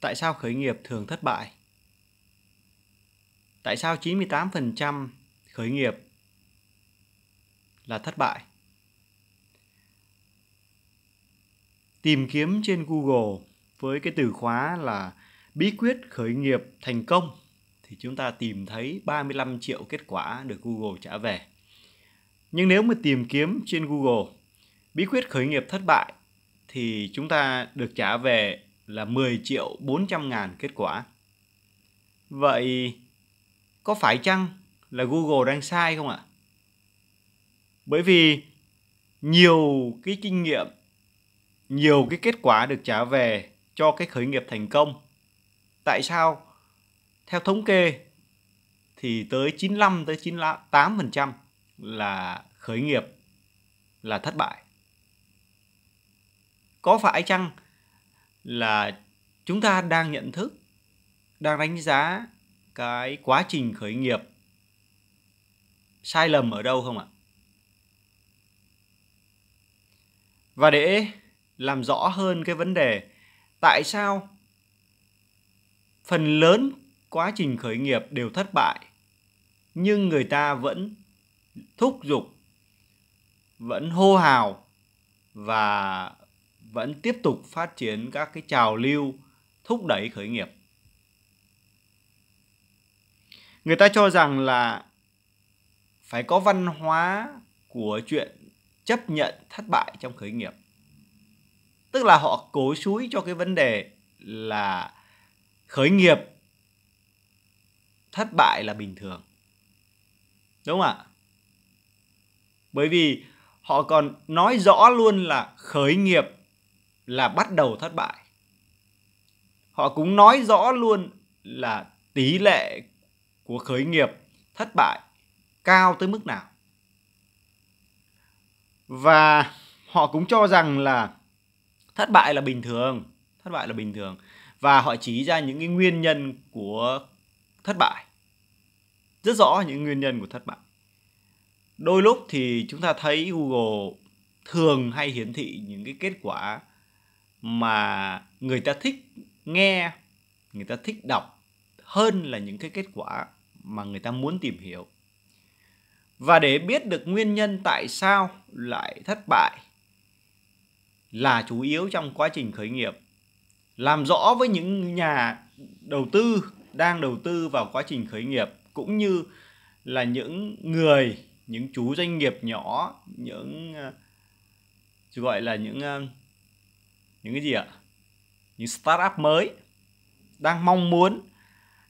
Tại sao khởi nghiệp thường thất bại? Tại sao 98% khởi nghiệp là thất bại? Tìm kiếm trên Google với cái từ khóa là bí quyết khởi nghiệp thành công thì chúng ta tìm thấy 35 triệu kết quả được Google trả về. Nhưng nếu mà tìm kiếm trên Google bí quyết khởi nghiệp thất bại thì chúng ta được trả về là 10 triệu 400 ngàn kết quả. Vậy có phải chăng là Google đang sai không ạ? Bởi vì nhiều cái kinh nghiệm, nhiều cái kết quả được trả về cho cái khởi nghiệp thành công. Tại sao? Theo thống kê thì tới 95 tới 98% là khởi nghiệp là thất bại. Có phải chăng là chúng ta đang nhận thức đang đánh giá cái quá trình khởi nghiệp sai lầm ở đâu không ạ và để làm rõ hơn cái vấn đề tại sao phần lớn quá trình khởi nghiệp đều thất bại nhưng người ta vẫn thúc giục vẫn hô hào và vẫn tiếp tục phát triển các cái trào lưu thúc đẩy khởi nghiệp. Người ta cho rằng là phải có văn hóa của chuyện chấp nhận thất bại trong khởi nghiệp. Tức là họ cố suối cho cái vấn đề là khởi nghiệp thất bại là bình thường. Đúng không ạ? Bởi vì họ còn nói rõ luôn là khởi nghiệp là bắt đầu thất bại họ cũng nói rõ luôn là tỷ lệ của khởi nghiệp thất bại cao tới mức nào và họ cũng cho rằng là thất bại là bình thường thất bại là bình thường và họ chỉ ra những cái nguyên nhân của thất bại rất rõ những nguyên nhân của thất bại đôi lúc thì chúng ta thấy google thường hay hiển thị những cái kết quả mà người ta thích nghe người ta thích đọc hơn là những cái kết quả mà người ta muốn tìm hiểu và để biết được nguyên nhân tại sao lại thất bại là chủ yếu trong quá trình khởi nghiệp làm rõ với những nhà đầu tư đang đầu tư vào quá trình khởi nghiệp cũng như là những người những chú doanh nghiệp nhỏ những ờ, gọi là những ờ, những cái gì ạ những startup mới đang mong muốn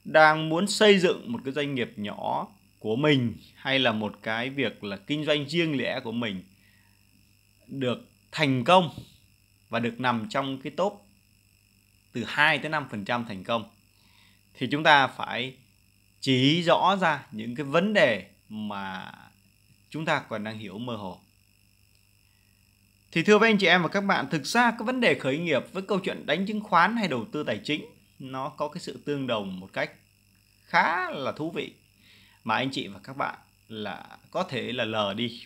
đang muốn xây dựng một cái doanh nghiệp nhỏ của mình hay là một cái việc là kinh doanh riêng lẻ của mình được thành công và được nằm trong cái top từ 2 tới 5% thành công thì chúng ta phải chỉ rõ ra những cái vấn đề mà chúng ta còn đang hiểu mơ hồ thì thưa với anh chị em và các bạn, thực ra cái vấn đề khởi nghiệp với câu chuyện đánh chứng khoán hay đầu tư tài chính nó có cái sự tương đồng một cách khá là thú vị mà anh chị và các bạn là có thể là lờ đi.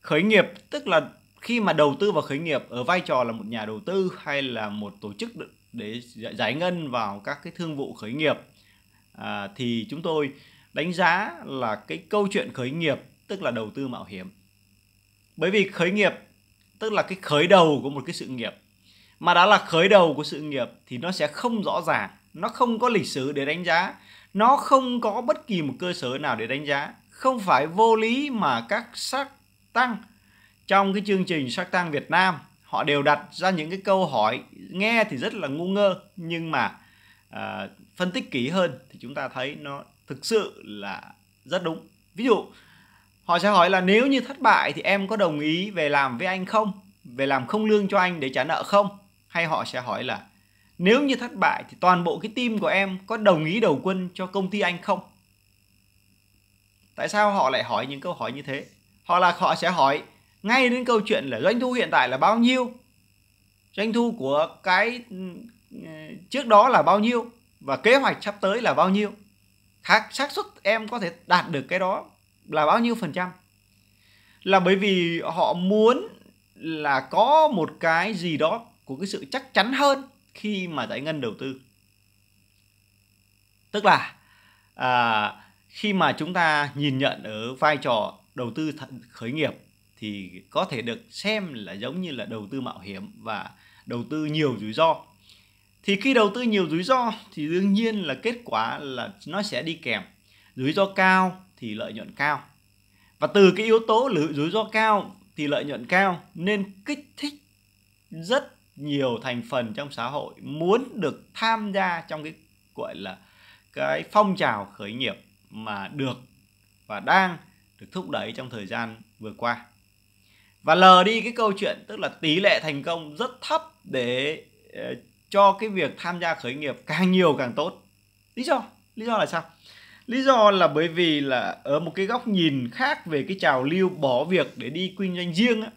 Khởi nghiệp tức là khi mà đầu tư vào khởi nghiệp ở vai trò là một nhà đầu tư hay là một tổ chức để giải ngân vào các cái thương vụ khởi nghiệp à, thì chúng tôi đánh giá là cái câu chuyện khởi nghiệp tức là đầu tư mạo hiểm bởi vì khởi nghiệp tức là cái khởi đầu của một cái sự nghiệp mà đã là khởi đầu của sự nghiệp thì nó sẽ không rõ ràng nó không có lịch sử để đánh giá nó không có bất kỳ một cơ sở nào để đánh giá không phải vô lý mà các sắc tăng trong cái chương trình sắc tăng Việt Nam họ đều đặt ra những cái câu hỏi nghe thì rất là ngu ngơ nhưng mà à, phân tích kỹ hơn thì chúng ta thấy nó thực sự là rất đúng ví dụ họ sẽ hỏi là nếu như thất bại thì em có đồng ý về làm với anh không về làm không lương cho anh để trả nợ không hay họ sẽ hỏi là nếu như thất bại thì toàn bộ cái team của em có đồng ý đầu quân cho công ty anh không tại sao họ lại hỏi những câu hỏi như thế họ là họ sẽ hỏi ngay đến câu chuyện là doanh thu hiện tại là bao nhiêu doanh thu của cái ừ, trước đó là bao nhiêu và kế hoạch sắp tới là bao nhiêu xác xác suất em có thể đạt được cái đó là bao nhiêu phần trăm là bởi vì họ muốn là có một cái gì đó của cái sự chắc chắn hơn khi mà giải ngân đầu tư tức là à, khi mà chúng ta nhìn nhận ở vai trò đầu tư khởi nghiệp thì có thể được xem là giống như là đầu tư mạo hiểm và đầu tư nhiều rủi ro thì khi đầu tư nhiều rủi ro thì đương nhiên là kết quả là nó sẽ đi kèm rủi ro cao thì lợi nhuận cao. Và từ cái yếu tố rủi ro cao thì lợi nhuận cao nên kích thích rất nhiều thành phần trong xã hội muốn được tham gia trong cái gọi là cái phong trào khởi nghiệp mà được và đang được thúc đẩy trong thời gian vừa qua. Và lờ đi cái câu chuyện tức là tỷ lệ thành công rất thấp để ờ, cho cái việc tham gia khởi nghiệp càng nhiều càng tốt. Lý do, lý do là sao? lý do là bởi vì là ở một cái góc nhìn khác về cái trào lưu bỏ việc để đi kinh doanh riêng á,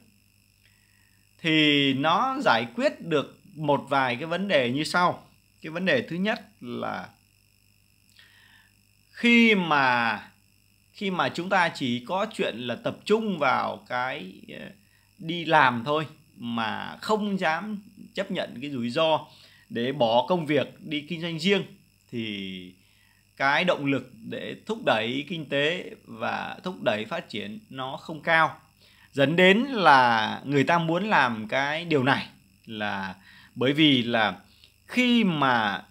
thì nó giải quyết được một vài cái vấn đề như sau cái vấn đề thứ nhất là khi mà khi mà chúng ta chỉ có chuyện là tập trung vào cái ờ, đi làm thôi mà không dám chấp nhận cái rủi ro để bỏ công việc đi kinh doanh riêng thì cái động lực để thúc đẩy kinh tế và thúc đẩy phát triển nó không cao dẫn đến là người ta muốn làm cái điều này là bởi vì là khi mà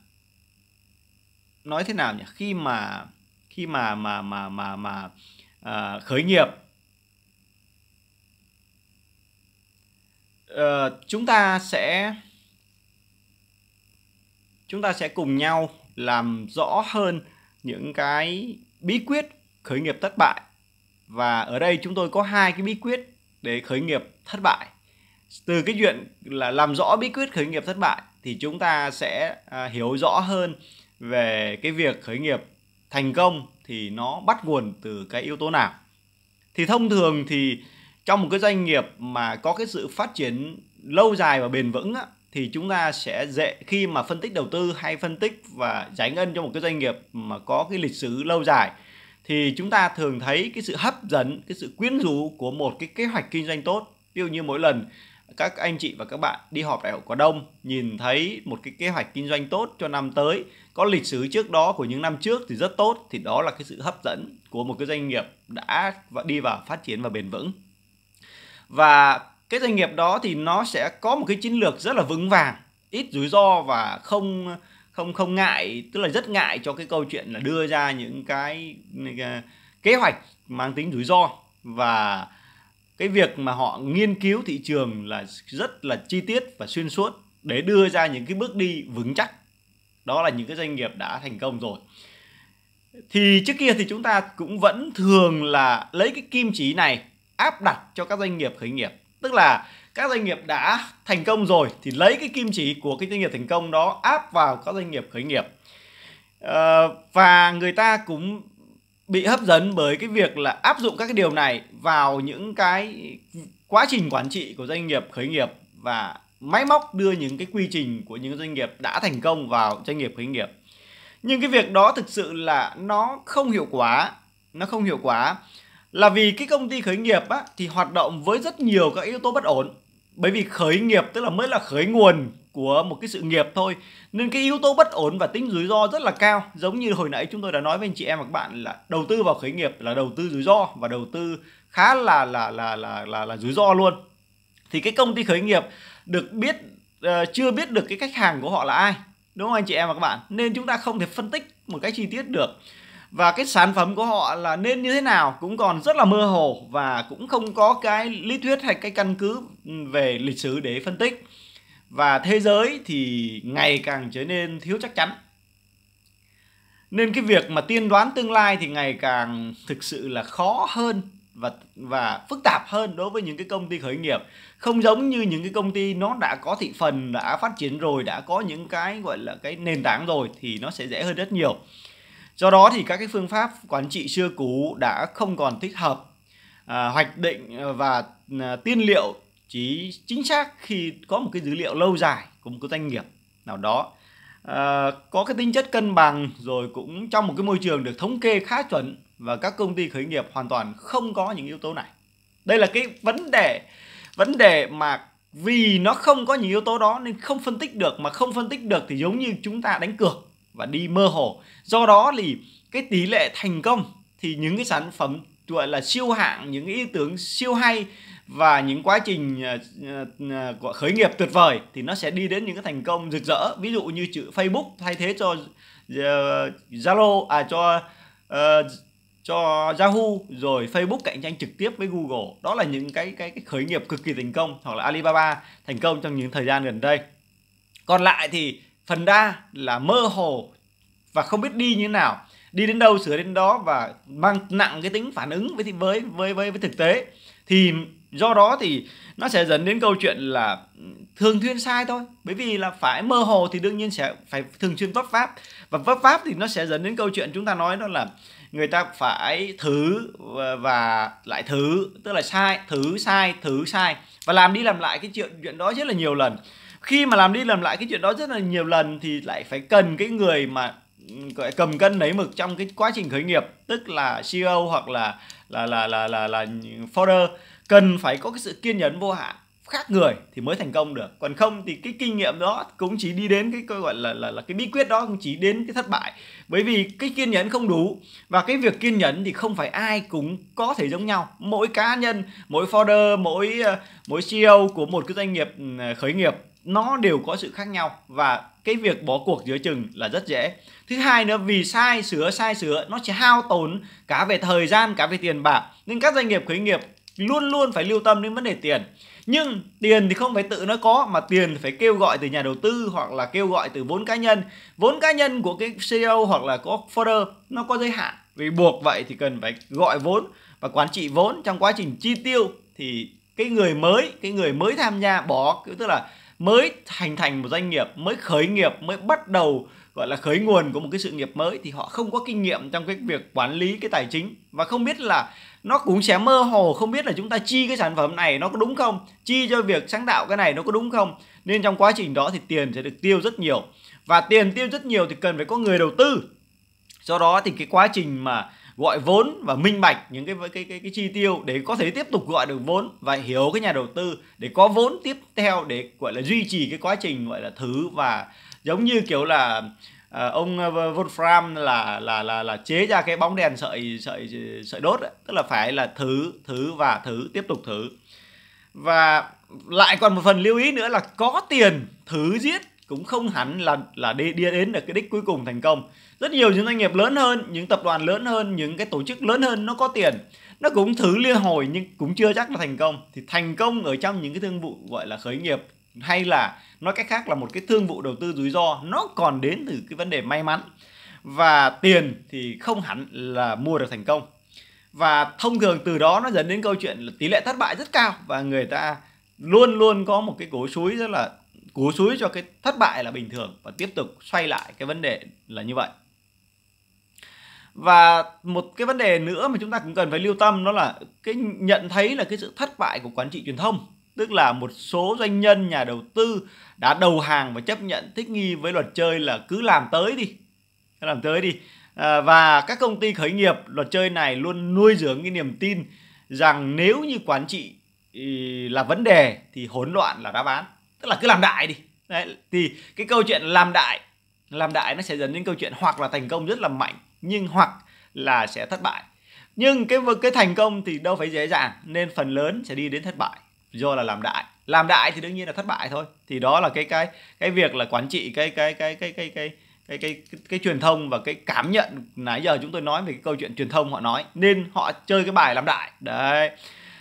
nói thế nào nhỉ khi mà khi mà mà mà mà mà à, khởi nghiệp à, chúng ta sẽ chúng ta sẽ cùng nhau làm rõ hơn những cái bí quyết khởi nghiệp thất bại và ở đây chúng tôi có hai cái bí quyết để khởi nghiệp thất bại từ cái chuyện là làm rõ bí quyết khởi nghiệp thất bại thì chúng ta sẽ à, hiểu rõ hơn về cái việc khởi nghiệp thành công thì nó bắt nguồn từ cái yếu tố nào thì thông thường thì trong một cái doanh nghiệp mà có cái sự phát triển lâu dài và bền vững á, thì chúng ta sẽ dễ khi mà phân tích đầu tư hay phân tích và giải ngân cho một cái doanh nghiệp mà có cái lịch sử lâu dài thì chúng ta thường thấy cái sự hấp dẫn cái sự quyến rũ của một cái kế hoạch kinh doanh tốt ví dụ như mỗi lần các anh chị và các bạn đi họp đại hội cổ đông nhìn thấy một cái kế hoạch kinh doanh tốt cho năm tới có lịch sử trước đó của những năm trước thì rất tốt thì đó là cái sự hấp dẫn của một cái doanh nghiệp đã đi vào phát triển và bền vững và cái doanh nghiệp đó thì nó sẽ có một cái chiến lược rất là vững vàng ít rủi ro và không không không ngại tức là rất ngại cho cái câu chuyện là đưa ra những cái, kế hoạch mang tính rủi ro và cái việc mà họ nghiên cứu thị trường là rất là chi tiết và xuyên suốt để đưa ra những cái bước đi vững chắc đó là những cái doanh nghiệp đã thành công rồi thì trước kia thì chúng ta cũng vẫn thường là lấy cái kim chỉ này áp đặt cho các doanh nghiệp khởi nghiệp tức là các doanh nghiệp đã thành công rồi thì lấy cái kim chỉ của cái doanh nghiệp thành công đó áp vào các doanh nghiệp khởi nghiệp ờ, và người ta cũng bị hấp dẫn bởi cái việc là áp dụng các cái điều này vào những cái quá trình quản trị của doanh nghiệp khởi nghiệp và máy móc đưa những cái quy trình của những doanh nghiệp đã thành công vào doanh nghiệp khởi nghiệp nhưng cái việc đó thực sự là nó không hiệu quả nó không hiệu quả là vì cái công ty khởi nghiệp á, thì hoạt động với rất nhiều các yếu tố bất ổn bởi vì khởi nghiệp tức là mới là khởi nguồn của một cái sự nghiệp thôi nên cái yếu tố bất ổn và tính rủi ro rất là cao giống như hồi nãy chúng tôi đã nói với anh chị em và các bạn là đầu tư vào khởi nghiệp là đầu tư rủi ro và đầu tư khá là là là là là, là rủi ro luôn thì cái công ty khởi nghiệp được biết uh, chưa biết được cái khách hàng của họ là ai đúng không anh chị em và các bạn nên chúng ta không thể phân tích một cách chi tiết được và cái sản phẩm của họ là nên như thế nào cũng còn rất là mơ hồ và cũng không có cái lý thuyết hay cái căn cứ về lịch sử để phân tích và thế giới thì ngày càng trở nên thiếu chắc chắn nên cái việc mà tiên đoán tương lai thì ngày càng thực sự là khó hơn và và phức tạp hơn đối với những cái công ty khởi nghiệp không giống như những cái công ty nó đã có thị phần đã phát triển rồi đã có những cái gọi là cái nền tảng rồi thì nó sẽ dễ hơn rất nhiều Do đó thì các cái phương pháp quản trị xưa cũ đã không còn thích hợp à, hoạch định và à, tiên liệu chỉ chính xác khi có một cái dữ liệu lâu dài của một cái doanh nghiệp nào đó à, có cái tính chất cân bằng rồi cũng trong một cái môi trường được thống kê khá chuẩn và các công ty khởi nghiệp hoàn toàn không có những yếu tố này đây là cái vấn đề vấn đề mà vì nó không có những yếu tố đó nên không phân tích được mà không phân tích được thì giống như chúng ta đánh cược và đi mơ hồ do đó thì cái tỷ lệ thành công thì những cái sản phẩm gọi là siêu hạng những ý tưởng siêu hay và những quá trình ờ, ờ, ờ, của khởi nghiệp tuyệt vời thì nó sẽ đi đến những cái thành công rực rỡ ví dụ như chữ Facebook thay thế cho Zalo à cho cho Yahoo rồi Facebook cạnh tranh trực tiếp với Google đó là những cái cái, cái khởi nghiệp cực kỳ thành công hoặc là Alibaba thành công trong những thời gian gần đây còn lại thì phần đa là mơ hồ và không biết đi như thế nào đi đến đâu sửa đến đó và mang nặng cái tính phản ứng với với với với, với thực tế thì do đó thì nó sẽ dẫn đến câu chuyện là ừ, thường xuyên sai thôi bởi vì là phải mơ hồ thì đương nhiên sẽ phải thường xuyên vấp pháp và vấp pháp thì nó sẽ dẫn đến câu chuyện chúng ta nói đó là người ta phải thử và lại thử tức là sai thử sai thử sai và làm đi làm lại cái chuyện chuyện đó rất là nhiều lần khi mà làm đi làm lại cái chuyện đó rất là nhiều lần thì lại phải cần cái người mà ừ, gọi cầm cân lấy mực trong cái quá trình khởi nghiệp tức là CEO hoặc là là là là là là, là founder cần phải có cái sự kiên nhẫn vô hạn khác người thì mới thành công được còn không thì cái kinh nghiệm đó cũng chỉ đi đến cái coi gọi là là là cái bí quyết đó cũng chỉ đến cái thất bại bởi vì cái kiên nhẫn không đủ và cái việc kiên nhẫn thì không phải ai cũng có thể giống nhau mỗi cá nhân mỗi founder mỗi ờ, mỗi CEO của một cái doanh nghiệp ừ, khởi nghiệp nó đều có sự khác nhau và cái việc bỏ cuộc giữa chừng là rất dễ thứ hai nữa vì sai sửa sai sửa nó sẽ hao tốn cả về thời gian cả về tiền bạc nên các doanh nghiệp khởi nghiệp luôn luôn phải lưu tâm đến vấn đề tiền nhưng tiền thì không phải tự nó có mà tiền phải kêu gọi từ nhà đầu tư hoặc là kêu gọi từ vốn cá nhân vốn cá nhân của cái CEO hoặc là có founder nó có giới hạn vì buộc vậy thì cần phải gọi vốn và quản trị vốn trong quá trình chi tiêu thì cái người mới cái người mới tham gia bỏ tức là mới thành thành một doanh nghiệp mới khởi nghiệp mới bắt đầu gọi là khởi nguồn của một cái sự nghiệp mới thì họ không có kinh nghiệm trong cái việc quản lý cái tài chính và không biết là nó cũng sẽ mơ hồ không biết là chúng ta chi cái sản phẩm này nó có đúng không chi cho việc sáng tạo cái này nó có đúng không nên trong quá trình đó thì tiền sẽ được tiêu rất nhiều và tiền tiêu rất nhiều thì cần phải có người đầu tư do đó thì cái quá trình mà gọi vốn và minh bạch những cái cái cái, cái chi tiêu để có thể tiếp tục gọi được vốn và hiểu cái nhà đầu tư để có vốn tiếp theo để gọi là duy trì cái quá trình gọi là thứ và giống như kiểu là À, ông à, Wolfram là là là là chế ra cái bóng đèn sợi sợi sợi đốt ấy. tức là phải là thứ thứ và thứ tiếp tục thứ và lại còn một phần lưu ý nữa là có tiền thứ giết cũng không hẳn là là đi đi đến được cái đích cuối cùng thành công rất nhiều những doanh nghiệp lớn hơn những tập đoàn lớn hơn những cái tổ chức lớn hơn nó có tiền nó cũng thử liên hồi nhưng cũng chưa chắc là thành công thì thành công ở trong những cái thương vụ gọi là khởi nghiệp hay là nói cách khác là một cái thương vụ đầu tư rủi ro nó còn đến từ cái vấn đề may mắn và tiền thì không hẳn là mua được thành công và thông thường từ đó nó dẫn đến câu chuyện là tỷ lệ thất bại rất cao và người ta luôn luôn có một cái cố suối rất là cú suối cho cái thất bại là bình thường và tiếp tục xoay lại cái vấn đề là như vậy và một cái vấn đề nữa mà chúng ta cũng cần phải lưu tâm đó là cái nhận thấy là cái sự thất bại của quản trị truyền thông tức là một số doanh nhân nhà đầu tư đã đầu hàng và chấp nhận thích nghi với luật chơi là cứ làm tới đi cứ làm tới đi à, và các công ty khởi nghiệp luật chơi này luôn nuôi dưỡng cái niềm tin rằng nếu như quản trị ừ, là vấn đề thì hỗn loạn là đáp án tức là cứ làm đại đi Đấy, thì cái câu chuyện làm đại làm đại nó sẽ dẫn đến câu chuyện hoặc là thành công rất là mạnh nhưng hoặc là sẽ thất bại nhưng cái cái thành công thì đâu phải dễ dàng nên phần lớn sẽ đi đến thất bại do là làm đại làm đại thì đương nhiên là thất bại thôi thì đó là cái cái cái việc là quản trị cái cái cái cái cái cái cái cái, cái, truyền thông và cái cảm nhận nãy giờ chúng tôi nói về cái câu chuyện truyền thông họ nói nên họ chơi cái bài làm đại đấy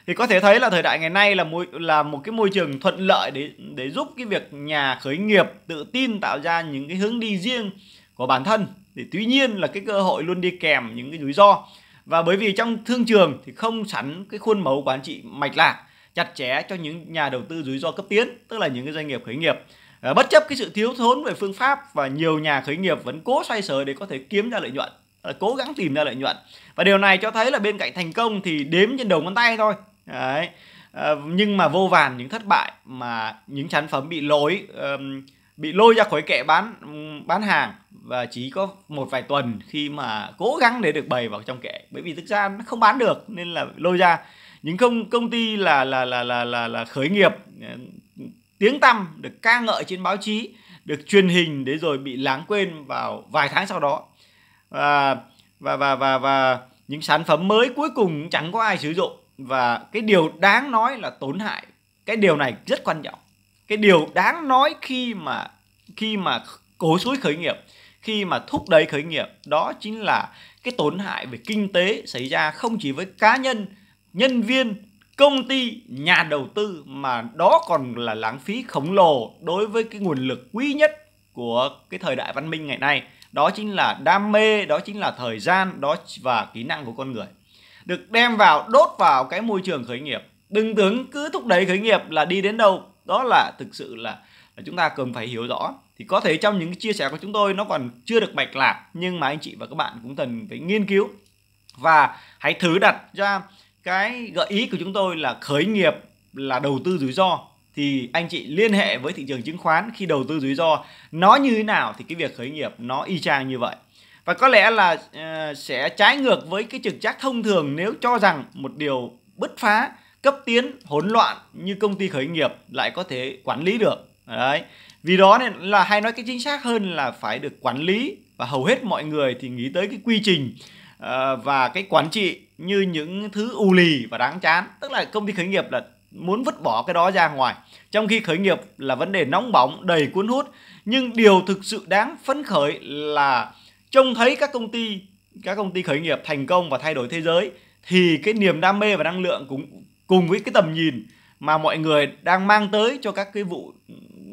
thì có thể thấy là thời đại ngày nay là môi là một cái môi trường thuận lợi để để giúp cái việc nhà khởi nghiệp tự tin tạo ra những cái hướng đi riêng của bản thân thì tuy nhiên là cái cơ hội luôn đi kèm những cái rủi ro và bởi vì trong thương trường thì không sẵn cái khuôn mẫu quản trị mạch lạc chặt chẽ cho những nhà đầu tư rủi ro cấp tiến tức là những cái doanh nghiệp khởi nghiệp ờ, bất chấp cái sự thiếu thốn về phương pháp và nhiều nhà khởi nghiệp vẫn cố xoay sở để có thể kiếm ra lợi nhuận ờ, cố gắng tìm ra lợi nhuận và điều này cho thấy là bên cạnh thành công thì đếm trên đầu ngón tay thôi đấy à, nhưng mà vô vàn những thất bại mà những sản phẩm bị lối um, bị lôi ra khỏi kệ bán bán hàng và chỉ có một vài tuần khi mà cố gắng để được bày vào trong kệ bởi vì thực ra nó không bán được nên là lôi ra những công công ty là là là là là, là khởi nghiệp ờ, tiếng tăm được ca ngợi trên báo chí được truyền hình để rồi bị lãng quên vào vài tháng sau đó và và và và và những sản phẩm mới cuối cùng chẳng có ai sử dụng và cái điều đáng nói là tổn hại cái điều này rất quan trọng cái điều đáng nói khi mà khi mà cố suối khởi nghiệp khi mà thúc đẩy khởi nghiệp đó chính là cái tổn hại về kinh tế xảy ra không chỉ với cá nhân nhân viên công ty nhà đầu tư mà đó còn là lãng phí khổng lồ đối với cái nguồn lực quý nhất của cái thời đại văn minh ngày nay đó chính là đam mê đó chính là thời gian đó và kỹ năng của con người được đem vào đốt vào cái môi trường khởi nghiệp đừng tưởng cứ thúc đẩy khởi nghiệp là đi đến đâu đó là thực sự là, là chúng ta cần phải hiểu rõ thì có thể trong những chia sẻ của chúng tôi nó còn chưa được bạch lạc nhưng mà anh chị và các bạn cũng cần phải nghiên cứu và hãy thử đặt ra cái gợi ý của chúng tôi là khởi nghiệp là đầu tư rủi ro thì anh chị liên hệ với thị trường chứng khoán khi đầu tư rủi ro nó như thế nào thì cái việc khởi nghiệp nó y chang như vậy và có lẽ là uh, sẽ trái ngược với cái trực giác thông thường nếu cho rằng một điều bứt phá cấp tiến hỗn loạn như công ty khởi nghiệp lại có thể quản lý được đấy vì đó nên là hay nói cái chính xác hơn là phải được quản lý và hầu hết mọi người thì nghĩ tới cái quy trình uh, và cái quản trị như những thứ u lì và đáng chán tức là công ty khởi nghiệp là muốn vứt bỏ cái đó ra ngoài trong khi khởi nghiệp là vấn đề nóng bỏng đầy cuốn hút nhưng điều thực sự đáng phấn khởi là trông thấy các công ty các công ty khởi nghiệp thành công và thay đổi thế giới thì cái niềm đam mê và năng lượng cũng cùng với cái tầm nhìn mà mọi người đang mang tới cho các cái vụ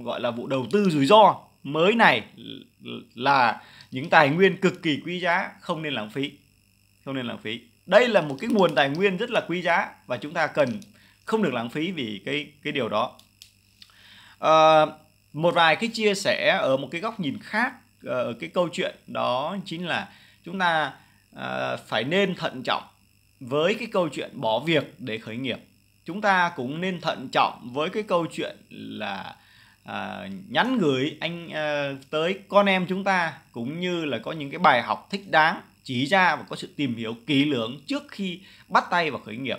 gọi là vụ đầu tư rủi ro mới này là những tài nguyên cực kỳ quý giá không nên lãng phí không nên lãng phí đây là một cái nguồn tài nguyên rất là quý giá và chúng ta cần không được lãng phí vì cái cái điều đó à, một vài cái chia sẻ ở một cái góc nhìn khác Ờ, cái câu chuyện đó chính là chúng ta ờ, phải nên thận trọng với cái câu chuyện bỏ việc để khởi nghiệp chúng ta cũng nên thận trọng với cái câu chuyện là ờ, nhắn gửi anh tới con em chúng ta cũng như là có những cái bài học thích đáng chỉ ra và có sự tìm hiểu kỹ lưỡng trước khi bắt tay vào khởi nghiệp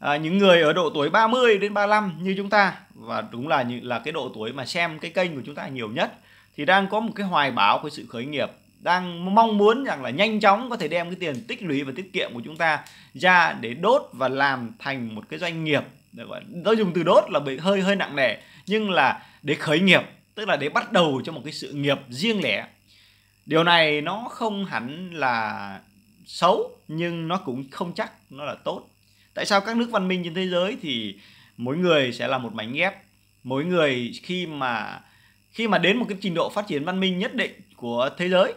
à, những người ở độ tuổi 30 đến 35 như chúng ta và đúng là như là cái độ tuổi mà xem cái kênh của chúng ta nhiều nhất thì đang có một cái hoài bão của sự khởi nghiệp đang mong muốn rằng là nhanh chóng có thể đem cái tiền tích lũy và tiết kiệm của chúng ta ra để đốt và làm thành một cái doanh nghiệp gọi tôi dùng từ đốt là bị hơi hơi nặng nề nhưng là để khởi nghiệp tức là để bắt đầu cho một cái sự nghiệp riêng lẻ điều này nó không hẳn là xấu nhưng nó cũng không chắc nó là tốt tại sao các nước văn minh trên thế giới thì mỗi người sẽ là một mảnh ghép mỗi người khi mà khi mà đến một cái trình độ phát triển văn minh nhất định của thế giới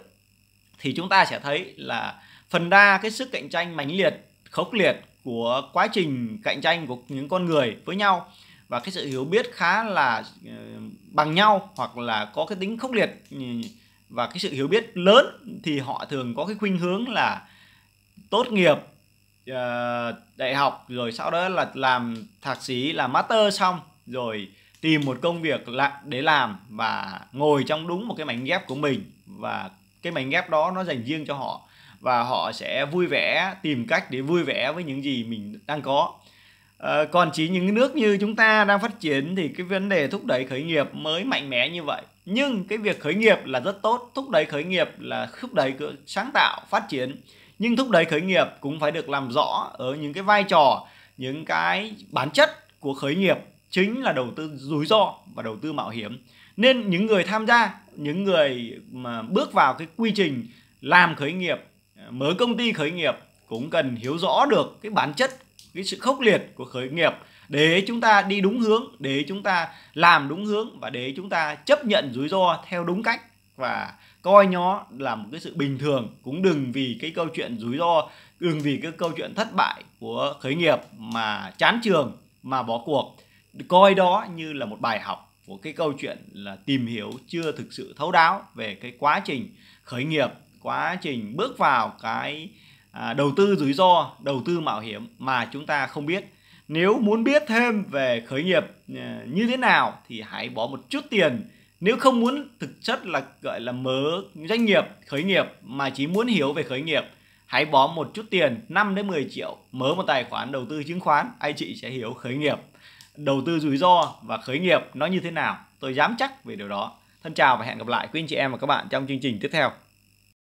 thì chúng ta sẽ thấy là phần đa cái sức cạnh tranh mãnh liệt khốc liệt của quá trình cạnh tranh của những con người với nhau và cái sự hiểu biết khá là ờ, bằng nhau hoặc là có cái tính khốc liệt ừ, và cái sự hiểu biết lớn thì họ thường có cái khuynh hướng là tốt nghiệp ờ, đại học rồi sau đó là làm thạc sĩ làm master xong rồi tìm một công việc lặng để làm và ngồi trong đúng một cái mảnh ghép của mình và cái mảnh ghép đó nó dành riêng cho họ và họ sẽ vui vẻ tìm cách để vui vẻ với những gì mình đang có à, còn chỉ những nước như chúng ta đang phát triển thì cái vấn đề thúc đẩy khởi nghiệp mới mạnh mẽ như vậy nhưng cái việc khởi nghiệp là rất tốt thúc đẩy khởi nghiệp là thúc đẩy sáng tạo phát triển nhưng thúc đẩy khởi nghiệp cũng phải được làm rõ ở những cái vai trò những cái bản chất của khởi nghiệp chính là đầu tư rủi ro và đầu tư mạo hiểm nên những người tham gia những người mà bước vào cái quy trình làm khởi nghiệp mở công ty khởi nghiệp cũng cần hiểu rõ được cái bản chất cái sự khốc liệt của khởi nghiệp để chúng ta đi đúng hướng để chúng ta làm đúng hướng và để chúng ta chấp nhận rủi ro theo đúng cách và coi nó là một cái sự bình thường cũng đừng vì cái câu chuyện rủi ro đừng vì cái câu chuyện thất bại của khởi nghiệp mà chán trường mà bỏ cuộc coi đó như là một bài học của cái câu chuyện là tìm hiểu chưa thực sự thấu đáo về cái quá trình khởi nghiệp quá trình bước vào cái à, đầu tư rủi ro đầu tư mạo hiểm mà chúng ta không biết nếu muốn biết thêm về khởi nghiệp à, như thế nào thì hãy bỏ một chút tiền nếu không muốn thực chất là gọi là mở doanh nghiệp khởi nghiệp mà chỉ muốn hiểu về khởi nghiệp hãy bỏ một chút tiền 5 đến 10 triệu mở một tài khoản đầu tư chứng khoán anh chị sẽ hiểu khởi nghiệp đầu tư rủi ro và khởi nghiệp nó như thế nào tôi dám chắc về điều đó thân chào và hẹn gặp lại quý anh chị em và các bạn trong chương trình tiếp theo